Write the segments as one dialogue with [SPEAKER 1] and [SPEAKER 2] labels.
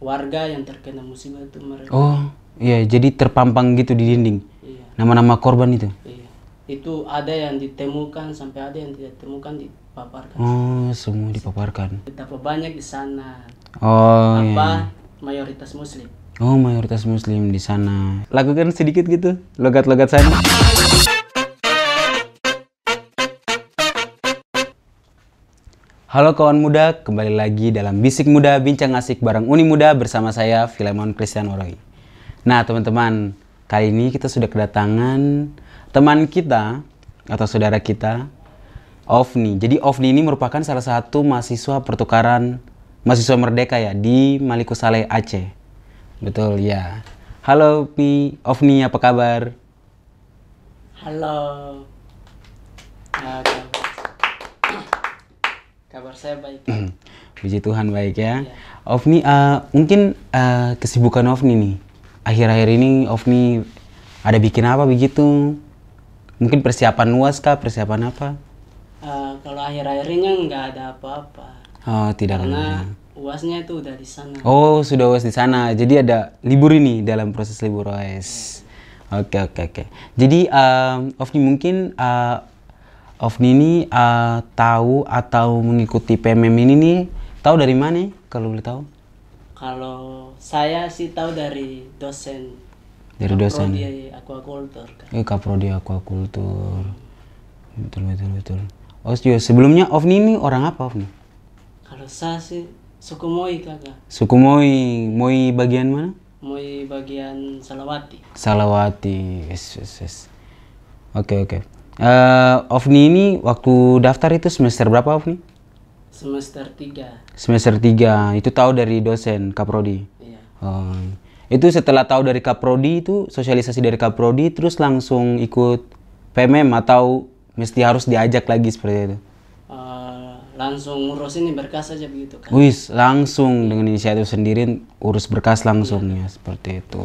[SPEAKER 1] warga yang terkena musibah itu mereka.
[SPEAKER 2] Oh, iya, jadi terpampang gitu di dinding. Iya. Nama-nama korban itu.
[SPEAKER 1] Iya. Itu ada yang ditemukan sampai ada yang tidak ditemukan dipaparkan.
[SPEAKER 2] Oh, semua dipaparkan.
[SPEAKER 1] Betapa banyak di sana.
[SPEAKER 2] Oh, apa iya. iya.
[SPEAKER 1] mayoritas muslim.
[SPEAKER 2] Oh, mayoritas muslim di sana. Lakukan sedikit gitu, logat-logat sana. Halo kawan muda, kembali lagi dalam Bisik Muda Bincang Asik bareng Uni Muda bersama saya Filemon Christian Oroi. Nah teman-teman, kali ini kita sudah kedatangan teman kita atau saudara kita, Ofni. Jadi Ofni ini merupakan salah satu mahasiswa pertukaran mahasiswa merdeka ya di Maliku Saleh Aceh. Betul ya. Halo Pi, Ofni apa kabar?
[SPEAKER 1] Halo. Halo. Kabar saya baik. Hmm.
[SPEAKER 2] Puji Tuhan baik ya. Yeah. Ofni, uh, eh, mungkin uh, kesibukan Ofni nih. Akhir-akhir ini Ofni ada bikin apa begitu? Mungkin persiapan luas kah? Persiapan apa?
[SPEAKER 1] Uh, kalau akhir-akhir ini kan nggak ada apa-apa.
[SPEAKER 2] Oh, tidak Karena
[SPEAKER 1] uasnya itu udah di sana. Oh,
[SPEAKER 2] sudah uas di sana. Jadi ada libur ini dalam proses libur uas. Iya. Oke, oke, oke. Jadi, uh, Ofni mungkin uh, Of Nini uh, tahu atau mengikuti PMM ini nih tahu dari mana kalau boleh tahu?
[SPEAKER 1] Kalau saya sih tahu dari dosen. Dari dosen. kaprodi aquaculture.
[SPEAKER 2] Kan? Eh, kaprodi aquaculture. Betul betul betul. Oh, iya, sebelumnya Of Nini orang apa Of Nini?
[SPEAKER 1] Kalau saya sih suku Moi kakak.
[SPEAKER 2] Suku Moi, Moi bagian mana?
[SPEAKER 1] Moi bagian Salawati.
[SPEAKER 2] Salawati, yes yes yes. Oke okay, oke. Okay. Uh, eh, Ofni ini waktu daftar itu semester berapa Ofni?
[SPEAKER 1] Semester 3.
[SPEAKER 2] Semester 3. Itu tahu dari dosen Kaprodi. Iya. Uh, itu setelah tahu dari Kaprodi itu sosialisasi dari Kaprodi terus langsung ikut PMM atau mesti harus diajak lagi seperti itu?
[SPEAKER 1] Uh, langsung urus ini berkas aja begitu kan. Wih,
[SPEAKER 2] langsung dengan inisiatif sendiri urus berkas langsung iya. ya seperti itu.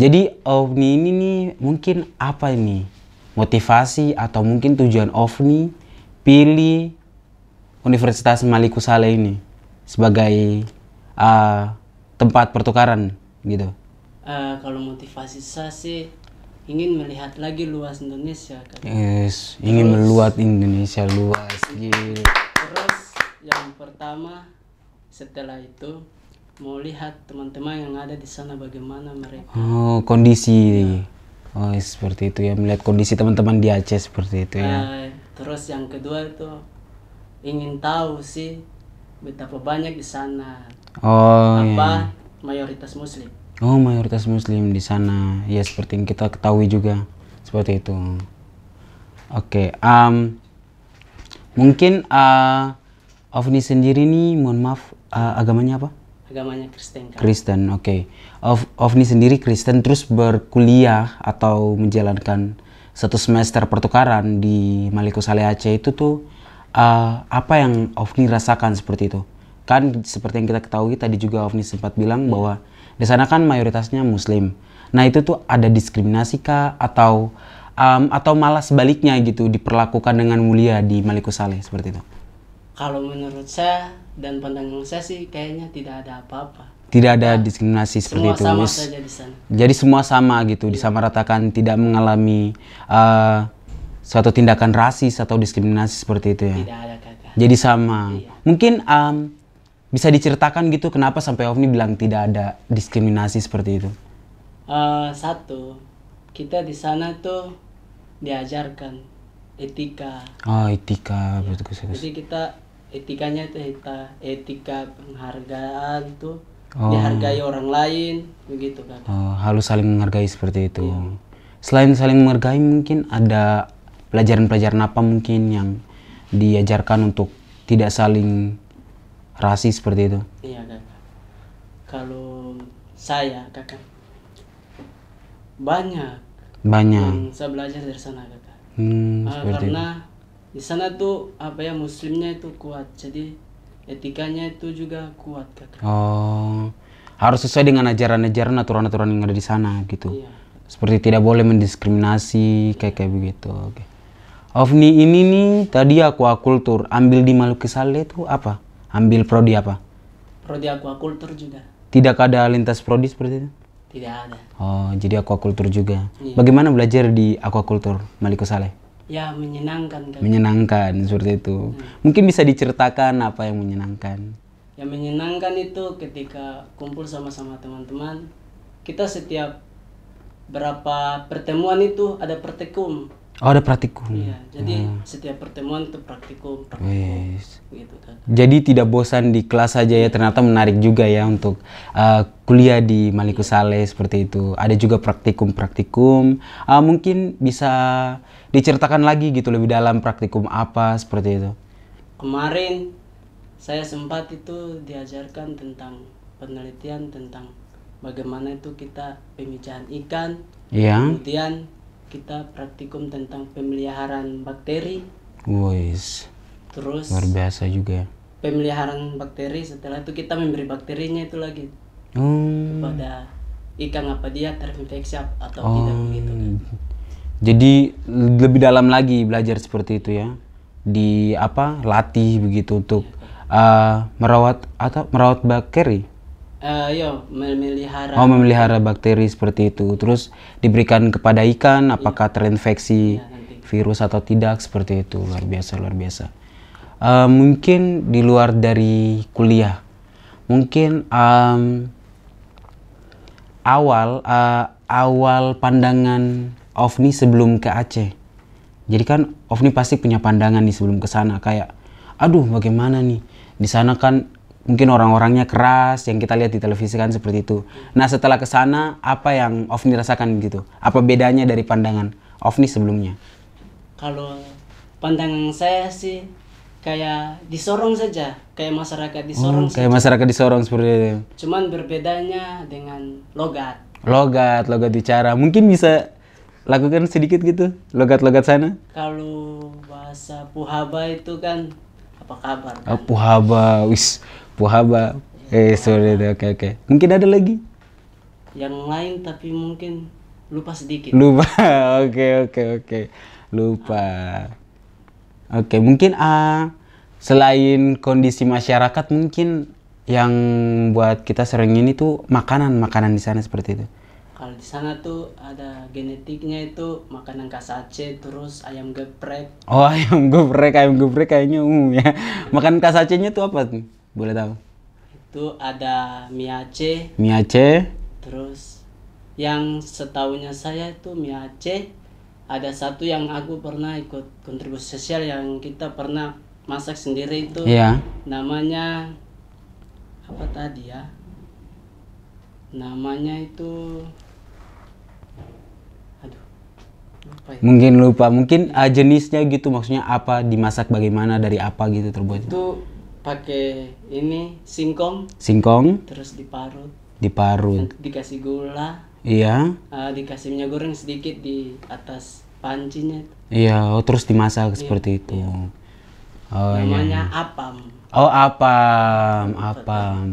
[SPEAKER 2] Jadi Ovni ini nih mungkin apa ini? motivasi atau mungkin tujuan OVNI, pilih Universitas Maliku Saleh ini sebagai uh, tempat pertukaran gitu.
[SPEAKER 1] Uh, kalau motivasi saya sih ingin melihat lagi luas Indonesia kan. Yes,
[SPEAKER 2] terus, ingin meluat Indonesia luas.
[SPEAKER 1] gitu Terus yang pertama setelah itu mau lihat teman-teman yang ada di sana bagaimana mereka.
[SPEAKER 2] Oh, kondisi. Ya Oh iya, seperti itu ya melihat kondisi teman-teman di Aceh seperti itu ya.
[SPEAKER 1] Eh, terus yang kedua itu ingin tahu sih betapa banyak di sana.
[SPEAKER 2] Oh iya, apa iya.
[SPEAKER 1] mayoritas Muslim.
[SPEAKER 2] Oh mayoritas Muslim di sana ya seperti yang kita ketahui juga seperti itu. Oke okay, um, mungkin uh, Ovni sendiri nih mohon maaf uh, agamanya apa? agamanya Kristen kan. Kristen, oke. Okay. Of Ofni sendiri Kristen terus berkuliah atau menjalankan satu semester pertukaran di Maliko Saleh Aceh itu tuh uh, apa yang Ofni rasakan seperti itu? Kan seperti yang kita ketahui tadi juga Ofni sempat bilang hmm. bahwa di sana kan mayoritasnya muslim. Nah, itu tuh ada diskriminasi kah atau um, atau malah sebaliknya gitu diperlakukan dengan mulia di Maliko Saleh seperti itu?
[SPEAKER 1] kalau menurut saya dan pandangan saya sih kayaknya tidak ada apa-apa
[SPEAKER 2] tidak ada diskriminasi seperti semua itu sama saja di sana. jadi semua sama gitu yeah. disamaratakan tidak mengalami uh, suatu tindakan rasis atau diskriminasi seperti itu ya tidak ada kakak jadi sama iya. mungkin um, bisa diceritakan gitu kenapa sampai Ovni bilang tidak ada diskriminasi seperti itu?
[SPEAKER 1] Uh, satu, kita di sana tuh diajarkan etika.
[SPEAKER 2] Oh etika, ya. betul Jadi
[SPEAKER 1] kita etikanya itu etika etika penghargaan tuh oh. dihargai orang lain begitu kan
[SPEAKER 2] oh, harus saling menghargai seperti itu iya. selain saling menghargai mungkin ada pelajaran-pelajaran apa mungkin yang diajarkan untuk tidak saling rasis seperti itu
[SPEAKER 1] iya kakak kalau saya kakak banyak
[SPEAKER 2] banyak
[SPEAKER 1] yang saya belajar dari sana kakak
[SPEAKER 2] hmm, uh, karena itu
[SPEAKER 1] di sana tuh apa ya muslimnya itu kuat jadi etikanya itu juga kuat
[SPEAKER 2] kakak oh harus sesuai dengan ajaran-ajaran aturan-aturan yang ada di sana gitu iya. seperti tidak boleh mendiskriminasi kayak kayak begitu oke ofni ini nih tadi aku akultur, ambil di Maluku Saleh itu apa ambil prodi apa
[SPEAKER 1] prodi aku akultur juga
[SPEAKER 2] tidak ada lintas prodi seperti itu tidak ada oh jadi aku akultur juga iya. bagaimana belajar di aku akultur Maluku Saleh
[SPEAKER 1] ya menyenangkan kan?
[SPEAKER 2] menyenangkan seperti itu hmm. mungkin bisa diceritakan apa yang menyenangkan
[SPEAKER 1] yang menyenangkan itu ketika kumpul sama-sama teman-teman kita setiap berapa pertemuan itu ada praktikum oh ada praktikum ya, jadi hmm. setiap pertemuan itu praktikum praktikum yes.
[SPEAKER 2] gitu kan jadi tidak bosan di kelas saja ya ternyata menarik juga ya untuk uh, kuliah di Malikusale iya. seperti itu ada juga praktikum praktikum uh, mungkin bisa diceritakan lagi gitu lebih dalam praktikum apa seperti itu
[SPEAKER 1] kemarin saya sempat itu diajarkan tentang penelitian tentang bagaimana itu kita pemijahan ikan ya. kemudian kita praktikum tentang pemeliharaan bakteri
[SPEAKER 2] Wais.
[SPEAKER 1] terus luar biasa juga pemeliharaan bakteri setelah itu kita memberi bakterinya itu lagi
[SPEAKER 2] hmm.
[SPEAKER 1] kepada ikan apa dia terinfeksi atau oh. tidak
[SPEAKER 2] begitu kan jadi lebih dalam lagi belajar seperti itu ya di apa latih begitu untuk uh, merawat atau merawat bakteri
[SPEAKER 1] uh, yo memelihara oh memelihara
[SPEAKER 2] bakteri seperti itu terus diberikan kepada ikan apakah terinfeksi iya, virus atau tidak seperti itu luar biasa luar biasa uh, mungkin di luar dari kuliah mungkin um, awal uh, awal pandangan Ovni sebelum ke Aceh. Jadi kan Ovni pasti punya pandangan nih sebelum ke sana kayak aduh bagaimana nih di sana kan mungkin orang-orangnya keras yang kita lihat di televisi kan seperti itu. Nah setelah ke sana apa yang Ovni rasakan gitu? Apa bedanya dari pandangan Ovni sebelumnya?
[SPEAKER 1] Kalau pandangan saya sih kayak disorong saja, kayak masyarakat disorong. Hmm, oh, kayak
[SPEAKER 2] saja. masyarakat disorong seperti itu.
[SPEAKER 1] Cuman berbedanya dengan logat.
[SPEAKER 2] Logat, logat bicara. Mungkin bisa lakukan sedikit gitu logat-logat sana
[SPEAKER 1] kalau bahasa puhaba itu kan apa kabar kan? Oh,
[SPEAKER 2] puhaba wis puhaba ya, eh iya. sorry oke oke okay, mungkin ada lagi
[SPEAKER 1] yang lain tapi mungkin lupa sedikit lupa
[SPEAKER 2] oke oke oke lupa lupa oke okay, mungkin a ah, selain kondisi masyarakat mungkin yang buat kita sering ini tuh makanan makanan di sana seperti itu
[SPEAKER 1] kalau di sana tuh ada genetiknya itu makanan khas Aceh terus ayam geprek
[SPEAKER 2] oh ayam geprek ayam geprek kayaknya umum ya makan Acehnya tuh apa tuh boleh tahu
[SPEAKER 1] itu ada mie Aceh Mie Aceh terus yang setahunya saya itu mie Aceh ada satu yang aku pernah ikut kontribusi sosial yang kita pernah masak sendiri itu Iya. namanya apa tadi ya namanya itu
[SPEAKER 2] Ya? Mungkin lupa, mungkin uh, jenisnya gitu maksudnya apa dimasak bagaimana dari apa gitu terbuat.
[SPEAKER 1] Itu pakai ini singkong.
[SPEAKER 2] Singkong.
[SPEAKER 1] Terus diparut.
[SPEAKER 2] Diparut.
[SPEAKER 1] Dikasih gula. Iya. Uh, dikasih minyak goreng sedikit di atas pancinya.
[SPEAKER 2] Iya, oh, terus dimasak iya, seperti itu. Iya. Oh, iya. Namanya iya. apam. Oh apam, apam.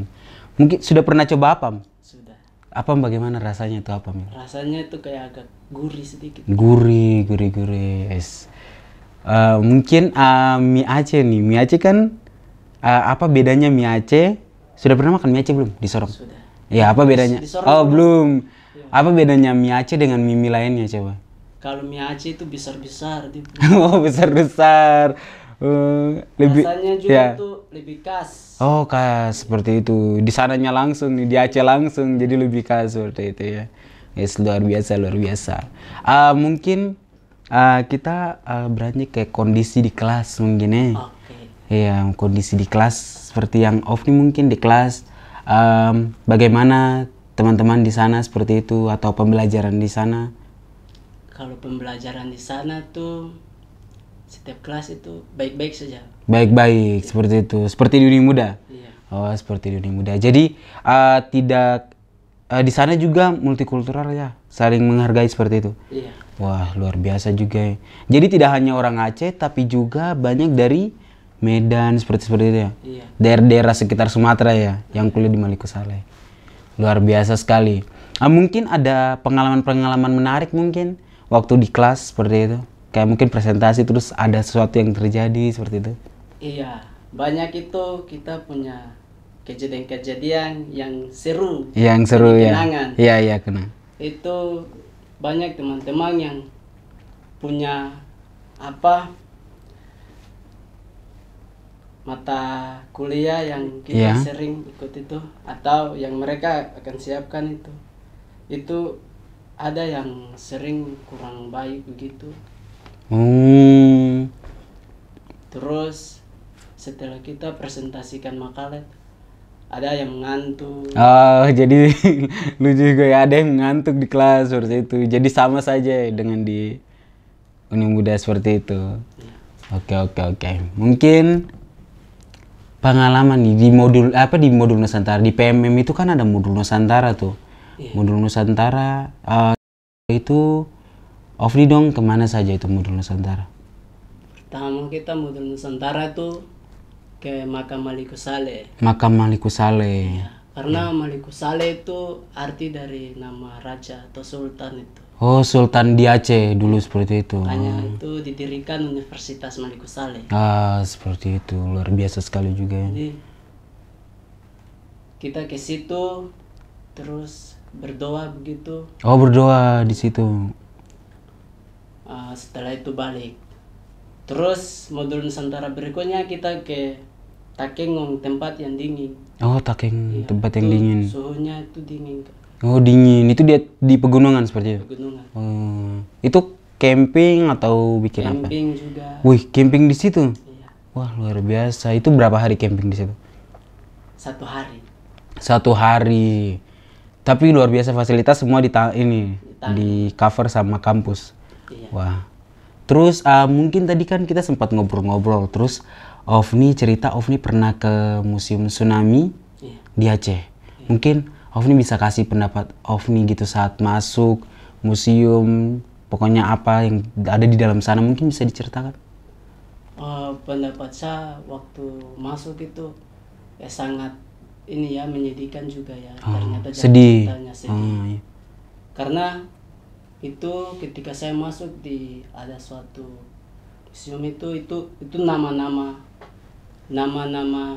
[SPEAKER 2] Mungkin sudah pernah coba apam? apa bagaimana rasanya itu apa Mil?
[SPEAKER 1] rasanya itu kayak agak gurih sedikit
[SPEAKER 2] gurih gurih gurih yes. uh, mungkin uh, mie Aceh nih mie Aceh kan uh, apa bedanya mie Aceh sudah pernah makan mie Aceh belum di Sorong sudah ya apa bedanya di Sorong oh belum ya. apa bedanya mie Aceh dengan mie, mie lainnya coba
[SPEAKER 1] kalau mie Aceh itu besar besar
[SPEAKER 2] oh besar besar Eh, lebih rasanya juga ya.
[SPEAKER 1] tuh lebih khas.
[SPEAKER 2] Oh, khas seperti itu. Di sananya langsung di Aceh langsung jadi lebih khas seperti itu ya. Yes, luar biasa, luar biasa. Uh, mungkin uh, kita uh, ah, beranjak ke kondisi di kelas mungkin ya. Okay. Ya, kondisi di kelas seperti yang off nih mungkin di kelas um, bagaimana teman-teman di sana seperti itu atau pembelajaran di sana?
[SPEAKER 1] Kalau pembelajaran di sana tuh setiap kelas itu baik-baik saja.
[SPEAKER 2] Baik-baik seperti itu, seperti di dunia Muda. Iya. Oh, seperti di dunia Muda. Jadi uh, tidak uh, di sana juga multikultural ya, saling menghargai seperti itu. Iya. Wah, luar biasa juga ya. Jadi tidak hanya orang Aceh tapi juga banyak dari Medan seperti seperti itu ya. Iya. Daerah-daerah sekitar Sumatera ya yang kuliah di Maluku Saleh. Luar biasa sekali. Uh, mungkin ada pengalaman-pengalaman menarik mungkin waktu di kelas seperti itu kayak mungkin presentasi terus ada sesuatu yang terjadi seperti itu
[SPEAKER 1] iya banyak itu kita punya kejadian-kejadian yang seru yang seru ya kenangan iya iya kena itu banyak teman-teman yang punya apa mata kuliah yang kita yeah. sering ikut itu atau yang mereka akan siapkan itu itu ada yang sering kurang baik begitu
[SPEAKER 2] Hmm.
[SPEAKER 1] Terus setelah kita presentasikan makalah ada yang ngantuk.
[SPEAKER 2] Oh, jadi lu juga ya ada yang ngantuk di kelas seperti itu. Jadi sama saja dengan di Uni Muda seperti itu. Iya. Oke, oke, oke. Mungkin pengalaman nih di modul apa di modul Nusantara di PMM itu kan ada modul Nusantara tuh. Yeah. Modul Nusantara uh, itu Ofri dong kemana saja itu modul Nusantara?
[SPEAKER 1] Pertama kita modul Nusantara tuh ke makam Maliku Saleh.
[SPEAKER 2] Makam Maliku Saleh. Ya,
[SPEAKER 1] karena ya. Maliku Saleh itu arti dari nama raja atau sultan itu.
[SPEAKER 2] Oh, Sultan di Aceh dulu seperti itu. Hanya oh.
[SPEAKER 1] itu didirikan Universitas Maliku Saleh.
[SPEAKER 2] Ah, seperti itu. Luar biasa sekali juga. Ya.
[SPEAKER 1] Jadi kita ke situ terus berdoa begitu.
[SPEAKER 2] Oh, berdoa di situ
[SPEAKER 1] uh, setelah itu balik terus modul Nusantara berikutnya kita ke Takengong tempat yang dingin
[SPEAKER 2] oh Takeng ya, tempat yang dingin
[SPEAKER 1] suhunya itu dingin
[SPEAKER 2] oh dingin itu dia di pegunungan seperti itu pegunungan oh itu camping atau bikin camping apa camping juga wih camping di situ iya. wah luar biasa itu berapa hari camping di situ satu hari satu hari tapi luar biasa fasilitas semua di ini di cover sama kampus Iya. Wah. Terus uh, mungkin tadi kan kita sempat ngobrol-ngobrol. Terus Ovni cerita Ovni pernah ke Museum Tsunami iya. di Aceh. Iya. Mungkin Ovni bisa kasih pendapat Ovni gitu saat masuk museum. Pokoknya apa yang ada di dalam sana mungkin bisa diceritakan.
[SPEAKER 1] Uh, pendapat saya waktu masuk itu ya sangat ini ya menyedihkan juga ya. Oh, ternyata sedih. Sedih. Oh, iya. Karena itu ketika saya masuk di ada suatu museum itu itu itu nama-nama nama-nama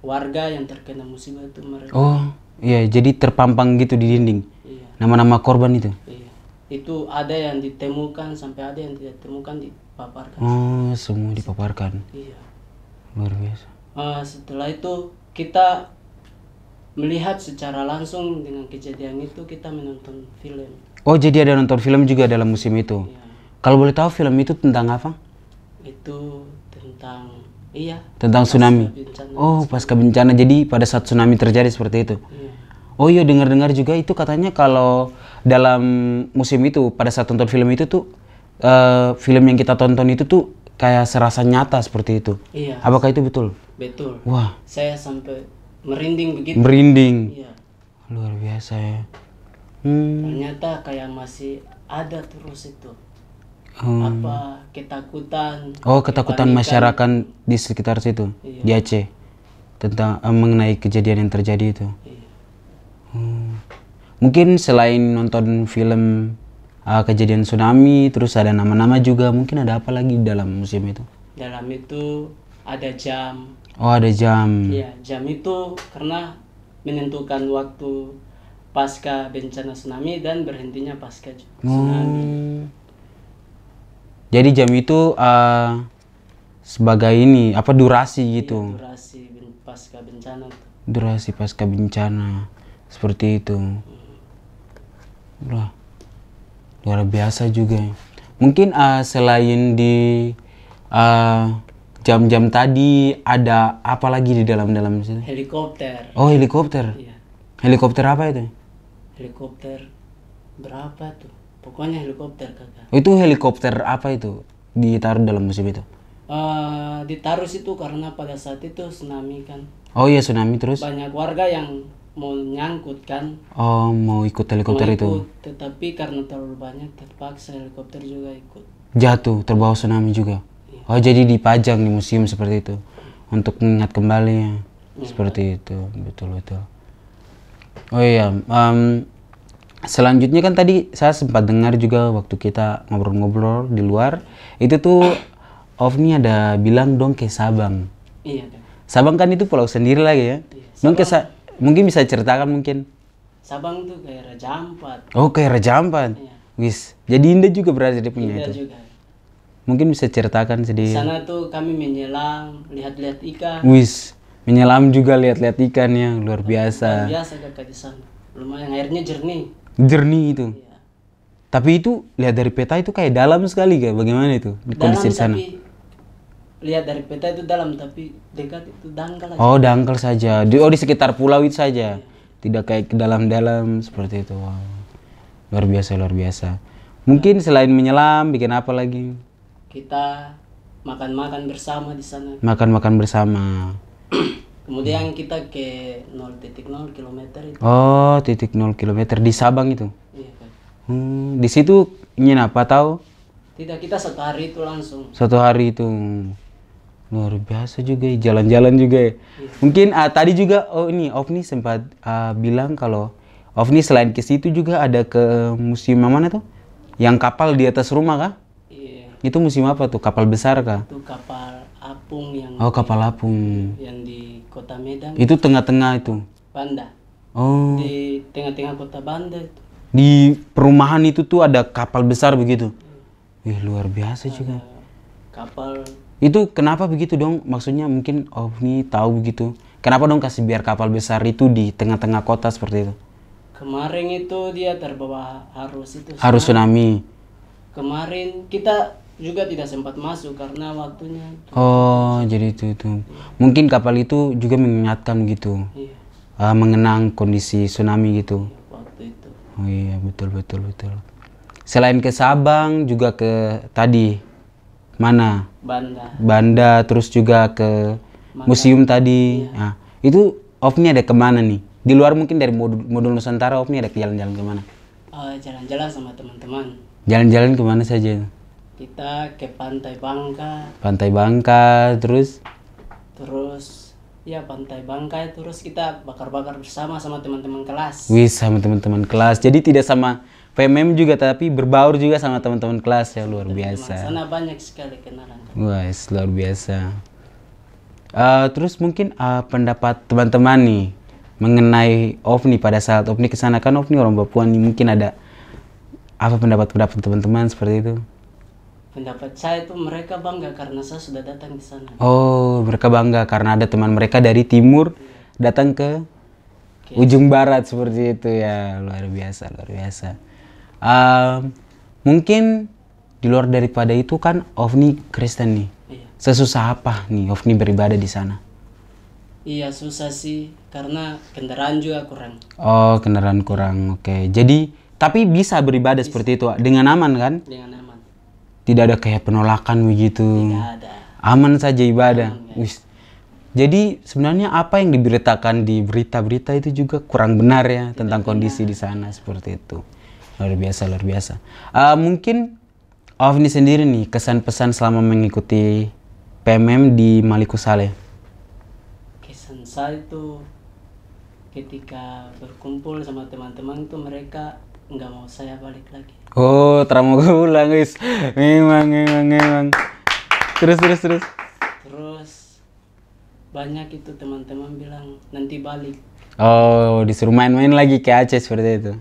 [SPEAKER 1] warga yang terkena musibah itu mereka oh
[SPEAKER 2] iya jadi terpampang gitu di dinding nama iya. nama-nama korban itu
[SPEAKER 1] iya. itu ada yang ditemukan sampai ada yang tidak ditemukan dipaparkan
[SPEAKER 2] oh semua dipaparkan iya luar biasa
[SPEAKER 1] uh, setelah itu kita melihat secara langsung dengan kejadian itu kita menonton film
[SPEAKER 2] Oh jadi ada nonton film juga dalam musim itu. Ya. Kalau boleh tahu film itu tentang apa?
[SPEAKER 1] Itu tentang iya.
[SPEAKER 2] Tentang tsunami.
[SPEAKER 1] Bencana, oh
[SPEAKER 2] pasca bencana. Jadi pada saat tsunami terjadi seperti itu. Iya. Oh iya dengar-dengar juga itu katanya kalau dalam musim itu pada saat nonton film itu tuh uh, film yang kita tonton itu tuh kayak serasa nyata seperti itu.
[SPEAKER 1] Iya. Apakah itu betul? Betul. Wah. Saya sampai merinding begitu. Merinding. Iya.
[SPEAKER 2] Luar biasa ya hmm.
[SPEAKER 1] ternyata kayak masih ada terus itu hmm. apa ketakutan oh ketakutan masyarakat
[SPEAKER 2] di sekitar situ iya. di Aceh tentang eh, mengenai kejadian yang terjadi itu iya. hmm. mungkin selain nonton film uh, kejadian tsunami terus ada nama-nama juga mungkin ada apa lagi dalam museum itu
[SPEAKER 1] dalam itu ada jam
[SPEAKER 2] oh ada jam iya
[SPEAKER 1] jam itu karena menentukan waktu pasca bencana tsunami dan berhentinya pasca
[SPEAKER 2] tsunami. Hmm. Jadi jam itu uh, sebagai ini apa durasi iya, gitu?
[SPEAKER 1] Iya, durasi ben pasca bencana.
[SPEAKER 2] Durasi pasca bencana seperti itu. Wah, luar biasa juga. Mungkin uh, selain di jam eh, jam-jam tadi ada apa lagi di dalam dalam sini?
[SPEAKER 1] Helikopter.
[SPEAKER 2] Oh helikopter. Iya. Helikopter apa itu?
[SPEAKER 1] helikopter berapa tuh pokoknya helikopter kakak
[SPEAKER 2] itu helikopter apa itu ditaruh dalam musim itu
[SPEAKER 1] uh, ditaruh situ karena pada saat itu tsunami kan oh iya tsunami terus banyak warga yang mau nyangkut kan oh mau ikut helikopter mau ikut, itu tetapi karena terlalu banyak terpaksa helikopter juga ikut
[SPEAKER 2] jatuh terbawa tsunami juga iya. oh jadi dipajang di museum seperti itu untuk mengingat kembali ya. Iya. seperti itu betul betul Oh iya, um, selanjutnya kan tadi saya sempat dengar juga waktu kita ngobrol-ngobrol di luar, itu tuh OVNI ada bilang dong ke Sabang. Iya. Sabang kan itu pulau sendiri lagi ya. Iya, dong ke mungkin bisa ceritakan mungkin.
[SPEAKER 1] Sabang tuh kayak Raja Ampat.
[SPEAKER 2] Oh kayak Raja Ampat. Iya. Wis, jadi indah juga berarti dia punya indah itu. juga. Mungkin bisa ceritakan sedikit. Di sana
[SPEAKER 1] tuh kami menyelam, lihat-lihat ikan.
[SPEAKER 2] Wis, menyelam juga lihat-lihat ikan ya luar biasa. Luar biasa
[SPEAKER 1] kakak di sana. Lumayan airnya jernih.
[SPEAKER 2] Jernih itu. Iya. Tapi itu lihat dari peta itu kayak dalam sekali kayak bagaimana itu di kondisi di sana? Tapi,
[SPEAKER 1] lihat dari peta itu dalam tapi dekat itu dangkal aja. Oh
[SPEAKER 2] dangkal saja. Di, oh di sekitar pulau itu saja. Iya. Tidak kayak ke dalam-dalam seperti itu. Wow. Luar biasa luar biasa. Mungkin selain menyelam bikin apa lagi?
[SPEAKER 1] Kita makan-makan bersama di sana.
[SPEAKER 2] Makan-makan bersama.
[SPEAKER 1] Kemudian kita ke 0.0 km itu.
[SPEAKER 2] Oh, titik 0 km di Sabang itu. Iya, Hmm, di situ apa tahu?
[SPEAKER 1] Tidak, kita satu hari itu langsung.
[SPEAKER 2] Satu hari itu. Luar biasa juga ya, jalan-jalan juga ya. Iya. Mungkin uh, tadi juga oh ini Ovni sempat uh, bilang kalau Ovni selain ke situ juga ada ke museum mana tuh? Yang kapal di atas rumah kah? Iya. Itu museum apa tuh? Kapal besar kah? Itu kapal
[SPEAKER 1] apung yang
[SPEAKER 2] oh kapal apung
[SPEAKER 1] yang di kota Medan itu tengah-tengah itu Banda oh di tengah-tengah kota Banda itu.
[SPEAKER 2] di perumahan itu tuh ada kapal besar begitu hmm. Iya. Wih, luar biasa ada juga kapal itu kenapa begitu dong maksudnya mungkin oh ini tahu begitu kenapa dong kasih biar kapal besar itu di tengah-tengah kota seperti itu
[SPEAKER 1] kemarin itu dia terbawa arus itu harus tsunami kemarin kita juga tidak sempat masuk karena waktunya itu.
[SPEAKER 2] oh jadi itu itu mungkin kapal itu juga mengingatkan gitu iya. uh, mengenang kondisi tsunami gitu iya, waktu itu oh iya betul betul betul selain ke Sabang juga ke tadi mana Banda Banda terus juga ke museum tadi iya. nah, itu offnya ada kemana nih di luar mungkin dari modul, modul Nusantara offnya ada jalan-jalan kemana
[SPEAKER 1] eh, jalan-jalan uh, jalan sama teman-teman
[SPEAKER 2] jalan-jalan kemana saja
[SPEAKER 1] kita ke Pantai Bangka.
[SPEAKER 2] Pantai Bangka terus
[SPEAKER 1] terus ya Pantai Bangka terus kita bakar-bakar bersama sama teman-teman kelas.
[SPEAKER 2] Wih, sama teman-teman kelas. Jadi tidak sama PMM juga tapi berbaur juga sama teman-teman kelas ya luar teman biasa. Sana
[SPEAKER 1] banyak sekali kenalan.
[SPEAKER 2] Wah, luar biasa. Uh, terus mungkin uh, pendapat teman-teman nih mengenai OVNI pada saat OVNI kesana kan OVNI orang Papua nih mungkin ada apa pendapat-pendapat teman-teman seperti itu?
[SPEAKER 1] pendapat saya itu mereka bangga karena saya sudah datang di sana.
[SPEAKER 2] Oh, mereka bangga karena ada teman mereka dari timur datang ke okay. ujung barat seperti itu ya. Luar biasa, luar biasa. Uh, mungkin di luar daripada itu kan Ovni Kristen nih. Iya. Sesusah apa nih Ovni beribadah di sana?
[SPEAKER 1] Iya, susah sih karena kendaraan juga kurang.
[SPEAKER 2] Oh, kendaraan kurang. Oke. Okay. Jadi tapi bisa beribadah bisa. seperti itu dengan aman kan? Dengan aman tidak ada kayak penolakan begitu aman saja ibadah aman, ya. jadi sebenarnya apa yang diberitakan di berita-berita itu juga kurang benar ya tidak tentang benar. kondisi di sana seperti itu luar biasa luar biasa uh, mungkin Ovni sendiri nih kesan pesan selama mengikuti PMM di Maliku Saleh
[SPEAKER 1] kesan saya itu ketika berkumpul sama teman-teman itu mereka nggak mau saya balik lagi
[SPEAKER 2] oh terima gue ulang guys memang memang memang terus terus terus
[SPEAKER 1] terus banyak itu teman-teman bilang nanti balik
[SPEAKER 2] oh disuruh main-main lagi ke Aceh seperti itu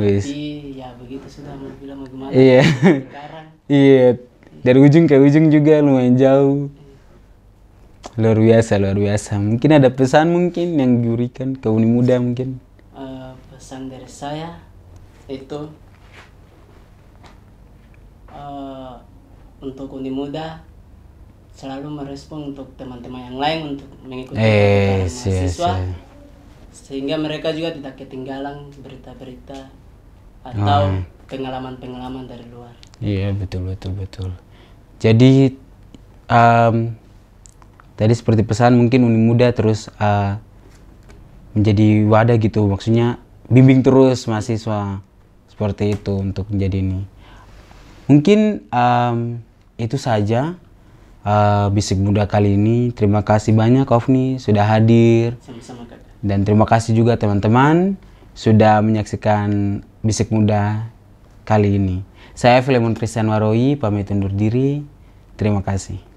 [SPEAKER 2] wis
[SPEAKER 1] iya begitu sudah mau bilang bagaimana. iya sekarang
[SPEAKER 2] iya dari ujung ke ujung juga lumayan jauh iya. luar biasa luar biasa mungkin ada pesan mungkin yang diberikan ke Uni Muda mungkin
[SPEAKER 1] uh, pesan dari saya itu uh, untuk Uni Muda selalu merespon untuk teman-teman yang lain untuk mengikuti eh, mahasiswa yes, yes. sehingga mereka juga tidak ketinggalan berita-berita atau hmm. pengalaman-pengalaman oh. dari luar.
[SPEAKER 2] Iya betul betul betul. Jadi um, tadi seperti pesan mungkin Uni Muda terus uh, menjadi wadah gitu maksudnya bimbing terus mahasiswa seperti itu untuk menjadi ini mungkin um, itu saja uh, bisik muda kali ini terima kasih banyak kofni sudah hadir Sama-sama, dan terima kasih juga teman-teman sudah menyaksikan bisik muda kali ini saya Filemon Christian Waroi pamit undur diri terima kasih